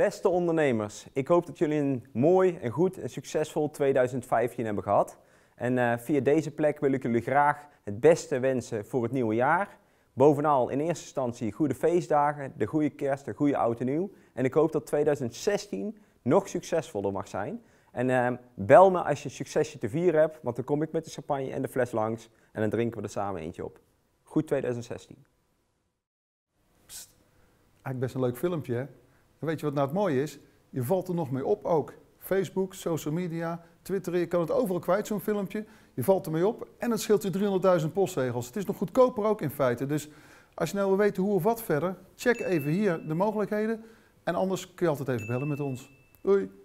Beste ondernemers, ik hoop dat jullie een mooi en goed en succesvol 2015 hebben gehad. En eh, via deze plek wil ik jullie graag het beste wensen voor het nieuwe jaar. Bovenal in eerste instantie goede feestdagen, de goede kerst, de goede oud en nieuw. En ik hoop dat 2016 nog succesvoller mag zijn. En eh, bel me als je een succesje te vieren hebt, want dan kom ik met de champagne en de fles langs en dan drinken we er samen eentje op. Goed 2016. eigenlijk best een leuk filmpje hè? weet je wat nou het mooie is? Je valt er nog mee op ook. Facebook, social media, Twitter, je kan het overal kwijt, zo'n filmpje. Je valt ermee op en het scheelt je 300.000 postregels. Het is nog goedkoper ook in feite. Dus als je nou wil weten hoe of wat verder, check even hier de mogelijkheden. En anders kun je altijd even bellen met ons. Doei!